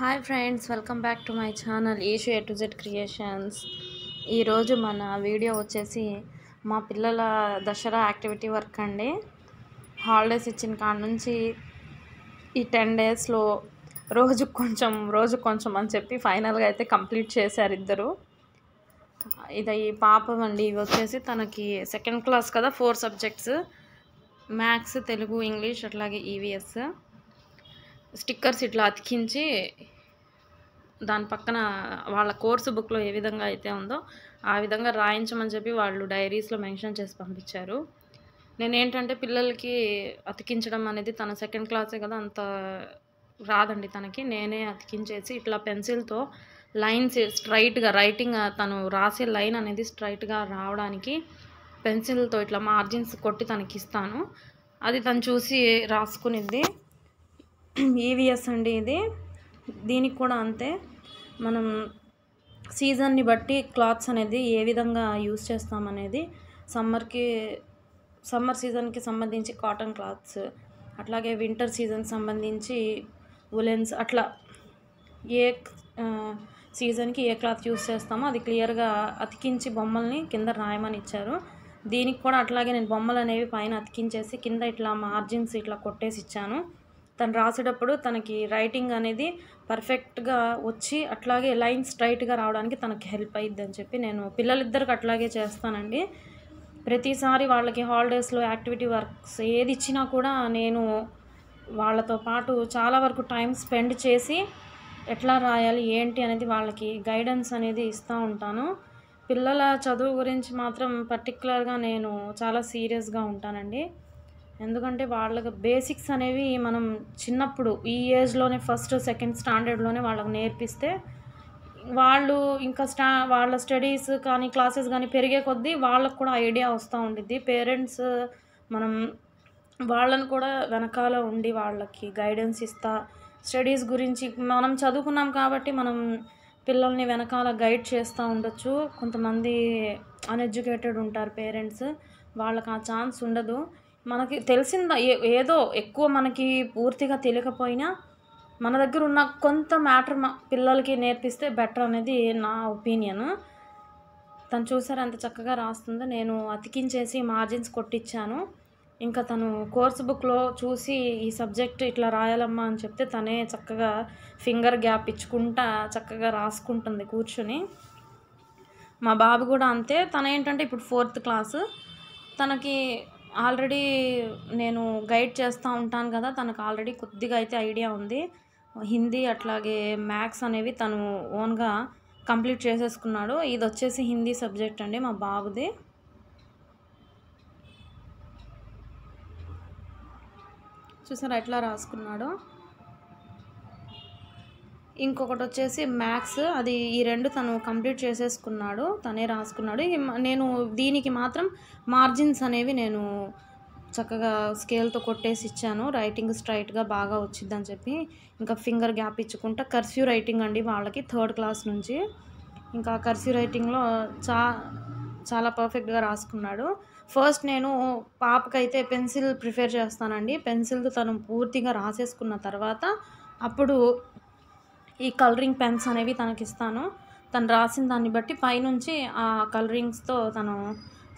hi friends welcome back to my channel Ishu A to Z creations ఈరోజు మన video వచ్చేసి మా పిల్లల దసరా యాక్టివిటీ వర్క్ అండి హాలిడేస్ ఇచ్చిన కాడ నుంచి ఈ టెన్ డేస్లో రోజు కొంచెం రోజు కొంచెం అని చెప్పి ఫైనల్గా అయితే కంప్లీట్ చేశారు ఇద్దరు ఇది ఈ పాప అండి ఇవి వచ్చేసి తనకి సెకండ్ క్లాస్ కదా four subjects maths Telugu English అట్లాగే ఈవీఎస్ స్టిక్కర్స్ ఇట్లా అతికించి దాని పక్కన వాళ్ళ కోర్సు బుక్లో ఏ విధంగా అయితే ఉందో ఆ విధంగా రాయించమని చెప్పి వాళ్ళు డైరీస్లో మెన్షన్ చేసి పంపించారు నేనేంటంటే పిల్లలకి అతికించడం అనేది తన సెకండ్ క్లాసే కదా అంత రాదండి తనకి నేనే అతికించేసి ఇట్లా పెన్సిల్తో లైన్స్ స్ట్రైట్గా రైటింగ్ తను రాసే లైన్ అనేది స్ట్రైట్గా రావడానికి పెన్సిల్తో ఇట్లా మార్జిన్స్ కొట్టి తనకి ఇస్తాను అది తను చూసి రాసుకునిద్ది ఈవీఎస్ e అండి ఇది దీనికి కూడా అంతే మనం సీజన్ని బట్టి క్లాత్స్ అనేది ఏ విధంగా యూస్ చేస్తామనేది సమ్మర్కి సమ్మర్ సీజన్కి సంబంధించి కాటన్ క్లాత్స్ అట్లాగే వింటర్ సీజన్ సంబంధించి ఉలెన్స్ అట్లా ఏ సీజన్కి ఏ క్లాత్ యూస్ చేస్తామో అది క్లియర్గా అతికించి బొమ్మల్ని కింద రాయమని ఇచ్చారు దీనికి కూడా అట్లాగే నేను బొమ్మలు అనేవి పైన అతికించేసి కింద ఇట్లా మార్జిన్స్ ఇట్లా కొట్టేసి ఇచ్చాను తను రాసేటప్పుడు తనకి రైటింగ్ అనేది పర్ఫెక్ట్గా వచ్చి అట్లాగే లైన్ స్ట్రైట్గా రావడానికి తనకి హెల్ప్ అయ్యిద్ది అని చెప్పి నేను పిల్లలిద్దరికి అట్లాగే చేస్తానండి ప్రతిసారి వాళ్ళకి హాలిడేస్లో యాక్టివిటీ వర్క్స్ ఏది ఇచ్చినా కూడా నేను వాళ్ళతో పాటు చాలా వరకు టైం స్పెండ్ చేసి ఎట్లా రాయాలి ఏంటి అనేది వాళ్ళకి గైడెన్స్ అనేది ఇస్తూ ఉంటాను పిల్లల చదువు గురించి మాత్రం పర్టికులర్గా నేను చాలా సీరియస్గా ఉంటానండి ఎందుకంటే వాళ్ళకి బేసిక్స్ అనేవి మనం చిన్నప్పుడు ఈ ఏజ్లోనే ఫస్ట్ సెకండ్ స్టాండర్డ్లోనే వాళ్ళకి నేర్పిస్తే వాళ్ళు ఇంకా స్టా వాళ్ళ స్టడీస్ కానీ క్లాసెస్ కానీ పెరిగే కొద్దీ వాళ్ళకు కూడా ఐడియా వస్తూ ఉండిద్ది పేరెంట్స్ మనం వాళ్ళని కూడా వెనకాల ఉండి వాళ్ళకి గైడెన్స్ ఇస్తా స్టడీస్ గురించి మనం చదువుకున్నాం కాబట్టి మనం పిల్లల్ని వెనకాల గైడ్ చేస్తూ ఉండొచ్చు కొంతమంది అన్ఎడ్యుకేటెడ్ ఉంటారు పేరెంట్స్ వాళ్ళకి ఆ ఛాన్స్ ఉండదు మనకి తెలిసిన ఏదో ఎక్కువ మనకి పూర్తిగా తెలియకపోయినా మన దగ్గర ఉన్న కొంత మ్యాటర్ మా పిల్లలకి నేర్పిస్తే బెటర్ అనేది నా ఒపీనియన్ తను చూసారు ఎంత చక్కగా రాస్తుందో నేను అతికించేసి మార్జిన్స్ కొట్టించాను ఇంకా తను కోర్స్ బుక్లో చూసి ఈ సబ్జెక్ట్ ఇట్లా రాయాలమ్మా అని చెప్తే తనే చక్కగా ఫింగర్ గ్యాప్ ఇచ్చుకుంటా చక్కగా రాసుకుంటుంది కూర్చొని మా బాబు కూడా అంతే తన ఏంటంటే ఇప్పుడు ఫోర్త్ క్లాసు తనకి ఆల్రెడీ నేను గైడ్ చేస్తూ ఉంటాను కదా తనకు ఆల్రెడీ కొద్దిగా అయితే ఐడియా ఉంది హిందీ అట్లాగే మ్యాథ్స్ అనేవి తను ఓన్గా కంప్లీట్ చేసేసుకున్నాడు ఇది వచ్చేసి హిందీ సబ్జెక్ట్ అండి మా బాబుది చూసారా ఎట్లా రాసుకున్నాడు ఇంకొకటి వచ్చేసి మ్యాథ్స్ అది ఈ రెండు తను కంప్లీట్ చేసేసుకున్నాడు తనే రాసుకున్నాడు నేను దీనికి మాత్రం మార్జిన్స్ అనేవి నేను చక్కగా స్కేల్తో కొట్టేసి ఇచ్చాను రైటింగ్ స్ట్రైట్గా బాగా వచ్చిద్దని చెప్పి ఇంకా ఫింగర్ గ్యాప్ ఇచ్చుకుంటా కర్ఫ్యూ రైటింగ్ అండి వాళ్ళకి థర్డ్ క్లాస్ నుంచి ఇంకా కర్ఫ్యూ రైటింగ్లో చా చాలా పర్ఫెక్ట్గా రాసుకున్నాడు ఫస్ట్ నేను పాపకైతే పెన్సిల్ ప్రిఫేర్ చేస్తానండి పెన్సిల్తో తను పూర్తిగా రాసేసుకున్న తర్వాత అప్పుడు ఈ కలరింగ్ పెన్స్ అనేవి తనకి ఇస్తాను తను రాసిన దాన్ని బట్టి పైనుంచి ఆ కలరింగ్స్తో తను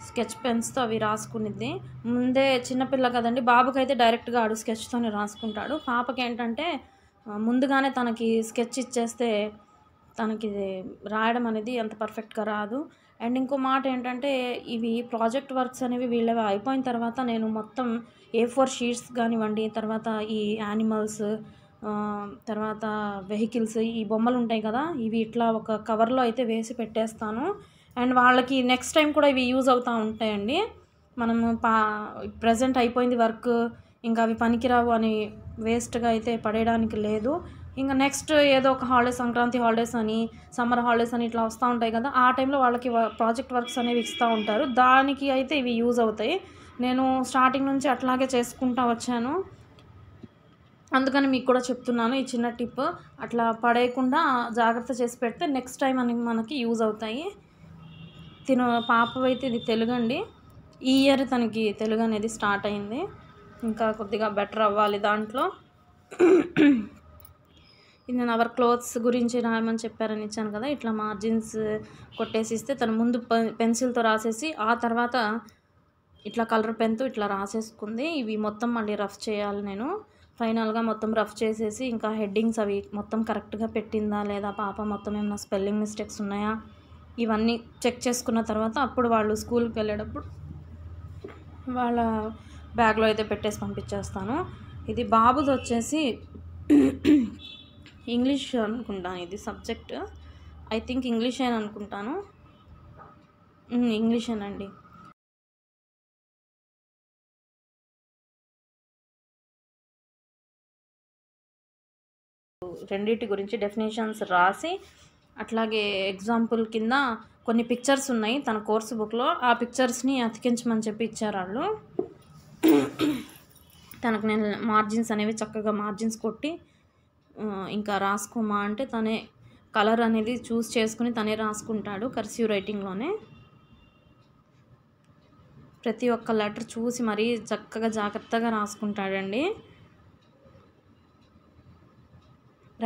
స్కెచ్ పెన్స్తో అవి రాసుకునిద్ది ముందే చిన్నపిల్ల కదండి బాబుకైతే డైరెక్ట్గా ఆడు స్కెచ్తోనే రాసుకుంటాడు పాపకి ఏంటంటే ముందుగానే తనకి స్కెచ్ ఇచ్చేస్తే తనకి రాయడం అనేది అంత పర్ఫెక్ట్గా రాదు అండ్ ఇంకో మాట ఏంటంటే ఇవి ప్రాజెక్ట్ వర్క్స్ అనేవి వీళ్ళవి అయిపోయిన తర్వాత నేను మొత్తం ఏ ఫోర్ షీట్స్ కానివ్వండి తర్వాత ఈ యానిమల్స్ తర్వాత వెహికల్స్ ఈ బొమ్మలు ఉంటాయి కదా ఇవి ఇట్లా ఒక కవర్లో అయితే వేసి పెట్టేస్తాను అండ్ వాళ్ళకి నెక్స్ట్ టైం కూడా ఇవి యూజ్ అవుతూ ఉంటాయండి మనము పా ప్రజెంట్ అయిపోయింది వర్క్ ఇంకా అవి పనికిరావు అని వేస్ట్గా అయితే పడేయడానికి లేదు ఇంకా నెక్స్ట్ ఏదో ఒక హాలిడేస్ సంక్రాంతి హాలిడేస్ అని సమ్మర్ హాలిడేస్ అని ఇట్లా వస్తూ ఉంటాయి కదా ఆ టైంలో వాళ్ళకి ప్రాజెక్ట్ వర్క్స్ అనేవి ఇస్తూ ఉంటారు దానికి అయితే ఇవి యూజ్ అవుతాయి నేను స్టార్టింగ్ నుంచి అట్లాగే చేసుకుంటా వచ్చాను అందుకని మీకు కూడా చెప్తున్నాను ఈ చిన్న టిప్ అట్లా పడేయకుండా జాగ్రత్త చేసి పెడితే నెక్స్ట్ టైం అని మనకి యూజ్ అవుతాయి తిన పాపవైతే ఇది తెలుగు అండి ఈ ఇయర్ తనకి తెలుగు అనేది స్టార్ట్ అయింది ఇంకా కొద్దిగా బెటర్ అవ్వాలి దాంట్లో నేను అవర్ క్లోత్స్ గురించి రాయమని చెప్పారని ఇచ్చాను కదా ఇట్లా మార్జిన్స్ కొట్టేసి ఇస్తే తను ముందు పెన్సిల్తో రాసేసి ఆ తర్వాత ఇట్లా కలర్ పెన్తో ఇట్లా రాసేసుకుంది ఇవి మొత్తం మళ్ళీ రఫ్ చేయాలి నేను ఫైనల్గా మొత్తం రఫ్ చేసేసి ఇంకా హెడ్డింగ్స్ అవి మొత్తం కరెక్ట్గా పెట్టిందా లేదా పాప మొత్తం ఏమైనా స్పెల్లింగ్ మిస్టేక్స్ ఉన్నాయా ఇవన్నీ చెక్ చేసుకున్న తర్వాత అప్పుడు వాళ్ళు స్కూల్కి వెళ్ళేటప్పుడు వాళ్ళ బ్యాగ్లో అయితే పెట్టేసి పంపించేస్తాను ఇది బాబుది వచ్చేసి ఇంగ్లీష్ అనుకుంటాను ఇది సబ్జెక్ట్ ఐ థింక్ ఇంగ్లీషే అని అనుకుంటాను ఇంగ్లీషేనండి రెండింటి గురించి డెఫినేషన్స్ రాసి అట్లాగే ఎగ్జాంపుల్ కింద కొన్ని పిక్చర్స్ ఉన్నాయి తన కోర్సు బుక్లో ఆ పిక్చర్స్ని అతికించమని చెప్పి ఇచ్చారు వాళ్ళు తనకు నేను మార్జిన్స్ అనేవి చక్కగా మార్జిన్స్ కొట్టి ఇంకా రాసుకోమా అంటే తనే కలర్ అనేది చూస్ చేసుకుని తనే రాసుకుంటాడు కర్సివ్ రైటింగ్లోనే ప్రతి ఒక్క లెటర్ చూసి మరీ చక్కగా జాగ్రత్తగా రాసుకుంటాడండి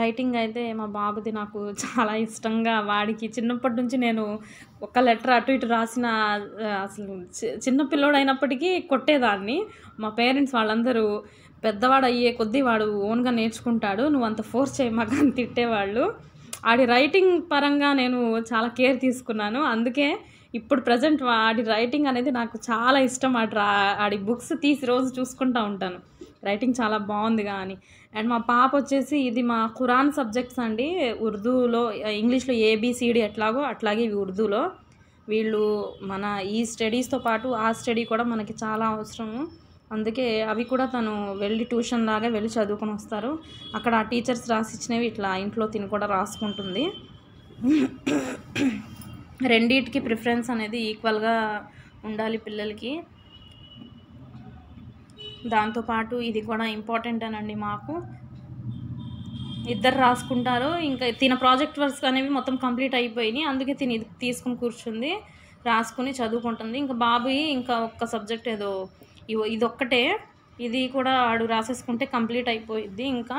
రైటింగ్ అయితే మా బాబుది నాకు చాలా ఇష్టంగా వాడికి చిన్నప్పటి నుంచి నేను ఒక లెటర్ అటు ఇటు రాసిన అసలు చిన్న పిల్లోడైనప్పటికీ కొట్టేదాన్ని మా పేరెంట్స్ వాళ్ళందరూ పెద్దవాడు అయ్యే కొద్దీ వాడు ఓన్గా నేర్చుకుంటాడు నువ్వు అంత ఫోర్స్ చేయమాక అని తిట్టేవాళ్ళు ఆడి రైటింగ్ పరంగా నేను చాలా కేర్ తీసుకున్నాను అందుకే ఇప్పుడు ప్రజెంట్ ఆడి రైటింగ్ అనేది నాకు చాలా ఇష్టం ఆడి రా ఆడి బుక్స్ తీసి రోజు చూసుకుంటూ ఉంటాను రైటింగ్ చాలా బాగుంది కానీ అండ్ మా పాప వచ్చేసి ఇది మా ఖురాన్ సబ్జెక్ట్స్ అండి ఉర్దూలో ఇంగ్లీష్లో ఏబిసిడి ఎట్లాగో అట్లాగే ఇవి ఉర్దూలో వీళ్ళు మన ఈ స్టడీస్తో పాటు ఆ స్టడీ కూడా మనకి చాలా అవసరము అందుకే అవి కూడా తను వెళ్ళి ట్యూషన్ లాగా వెళ్ళి చదువుకొని వస్తారు అక్కడ ఆ టీచర్స్ రాసిచ్చినవి ఇట్లా ఇంట్లో తిని కూడా రాసుకుంటుంది రెండింటికి ప్రిఫరెన్స్ అనేది ఈక్వల్గా ఉండాలి పిల్లలకి దాంతోపాటు ఇది కూడా ఇంపార్టెంట్ అనండి మాకు ఇద్దరు రాసుకుంటారు ఇంకా తిన ప్రాజెక్ట్ వర్క్స్ అనేవి మొత్తం కంప్లీట్ అయిపోయినాయి అందుకే తిని తీసుకుని కూర్చుంది రాసుకుని చదువుకుంటుంది ఇంకా బాబుయి ఇంకా ఒక్క సబ్జెక్ట్ ఏదో ఒక్కటే ఇది కూడా ఆడు రాసేసుకుంటే కంప్లీట్ అయిపోయింది ఇంకా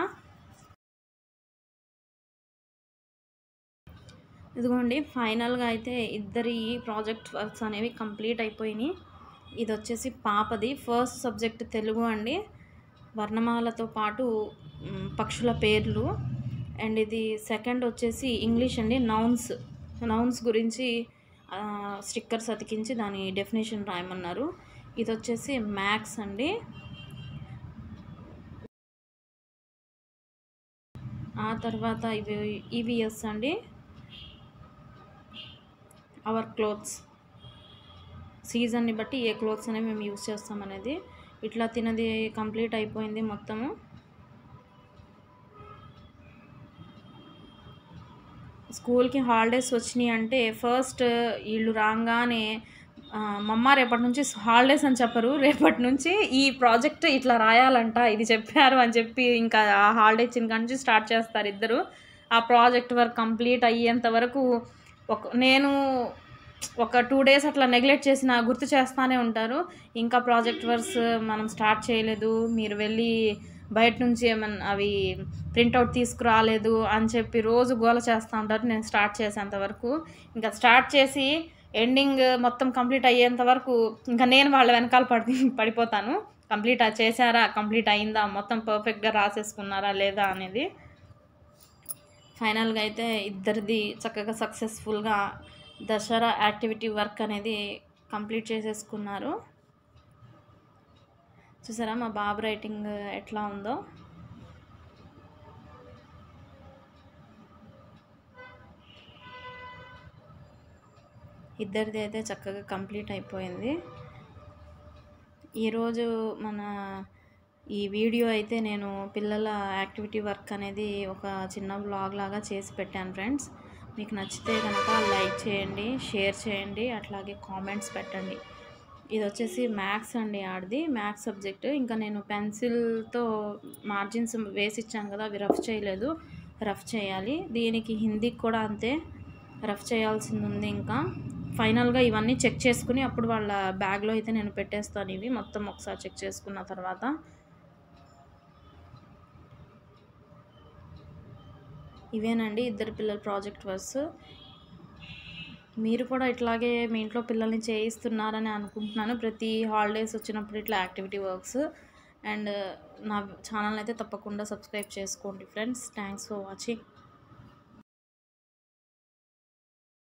ఇదిగోండి ఫైనల్గా అయితే ఇద్దరి ప్రాజెక్ట్ వర్క్స్ అనేవి కంప్లీట్ అయిపోయినాయి ఇది వచ్చేసి పాపది ఫస్ట్ సబ్జెక్ట్ తెలుగు అండి వర్ణమాలతో పాటు పక్షుల పేర్లు అండ్ ఇది సెకండ్ వచ్చేసి ఇంగ్లీష్ అండి నౌన్స్ నౌన్స్ గురించి స్టిక్కర్స్ అతికించి దాని డెఫినేషన్ రాయమన్నారు ఇది వచ్చేసి మ్యాథ్స్ అండి ఆ తర్వాత ఇవి ఈవిఎస్ అండి అవర్ క్లోత్స్ సీజన్ని బట్టి ఏ క్లోత్స్ అనేవి మేము యూస్ చేస్తాం అనేది ఇట్లా తినది కంప్లీట్ అయిపోయింది మొత్తము స్కూల్కి హాలిడేస్ వచ్చినాయి అంటే ఫస్ట్ వీళ్ళు రాగానే మమ్మ రేపటి నుంచి హాలిడేస్ అని చెప్పరు రేపటి నుంచి ఈ ప్రాజెక్ట్ ఇట్లా రాయాలంట ఇది చెప్పారు అని చెప్పి ఇంకా ఆ హాలిడే చిన్న నుంచి స్టార్ట్ చేస్తారు ఇద్దరు ఆ ప్రాజెక్ట్ వర్క్ కంప్లీట్ అయ్యేంత వరకు ఒక నేను ఒక టూ డేస్ అట్లా నెగ్లెక్ట్ చేసిన గుర్తు చేస్తూనే ఉంటారు ఇంకా ప్రాజెక్ట్ వర్క్స్ మనం స్టార్ట్ చేయలేదు మీరు వెళ్ళి బయట నుంచి ఏమన్నా అవి ప్రింట్అవుట్ తీసుకురాలేదు అని చెప్పి రోజు గోల చేస్తూ ఉంటారు నేను స్టార్ట్ చేసేంత వరకు ఇంకా స్టార్ట్ చేసి ఎండింగ్ మొత్తం కంప్లీట్ అయ్యేంత వరకు ఇంకా నేను వాళ్ళ వెనకాల పడి పడిపోతాను కంప్లీట్ చేశారా కంప్లీట్ అయిందా మొత్తం పర్ఫెక్ట్గా రాసేసుకున్నారా లేదా అనేది ఫైనల్గా అయితే ఇద్దరిది చక్కగా సక్సెస్ఫుల్గా దసరా యాక్టివిటీ వర్క్ అనేది కంప్లీట్ చేసేసుకున్నారు చూసారా మా బాబు రైటింగ్ ఎట్లా ఉందో ఇద్దరిది అయితే చక్కగా కంప్లీట్ అయిపోయింది ఈరోజు మన ఈ వీడియో అయితే నేను పిల్లల యాక్టివిటీ వర్క్ అనేది ఒక చిన్న బ్లాగ్ లాగా చేసి పెట్టాను ఫ్రెండ్స్ మీకు నచ్చితే కనుక లైక్ చేయండి షేర్ చేయండి అట్లాగే కామెంట్స్ పెట్టండి ఇది వచ్చేసి మ్యాథ్స్ అండి ఆడిది మ్యాథ్స్ సబ్జెక్ట్ ఇంకా నేను పెన్సిల్తో మార్జిన్స్ వేసి ఇచ్చాను కదా అవి రఫ్ చేయలేదు రఫ్ చేయాలి దీనికి హిందీకి కూడా అంతే రఫ్ చేయాల్సింది ఉంది ఇంకా ఫైనల్గా ఇవన్నీ చెక్ చేసుకుని అప్పుడు వాళ్ళ బ్యాగ్లో అయితే నేను పెట్టేస్తాను ఇవి మొత్తం ఒకసారి చెక్ చేసుకున్న తర్వాత ఇవేనండి ఇద్దరు పిల్లల ప్రాజెక్ట్ వర్క్స్ మీరు కూడా ఇట్లాగే మీ ఇంట్లో పిల్లల్ని చేయిస్తున్నారని అనుకుంటున్నాను ప్రతి హాలిడేస్ వచ్చినప్పుడు ఇట్లా యాక్టివిటీ వర్క్స్ అండ్ నా ఛానల్ అయితే తప్పకుండా సబ్స్క్రైబ్ చేసుకోండి ఫ్రెండ్స్ థ్యాంక్స్ ఫర్ వాచింగ్